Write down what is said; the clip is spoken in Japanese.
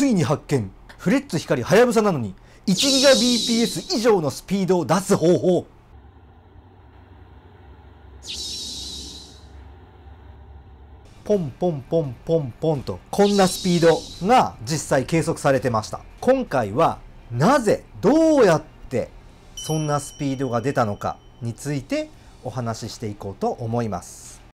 ついに発見フレッツ光はやぶさなのに 1GBps 以上のスピードを出す方法ポンポンポンポンポンとこんなスピードが実際計測されてました今回はなぜどうやってそんなスピードが出たのかについてお話ししていこうと思います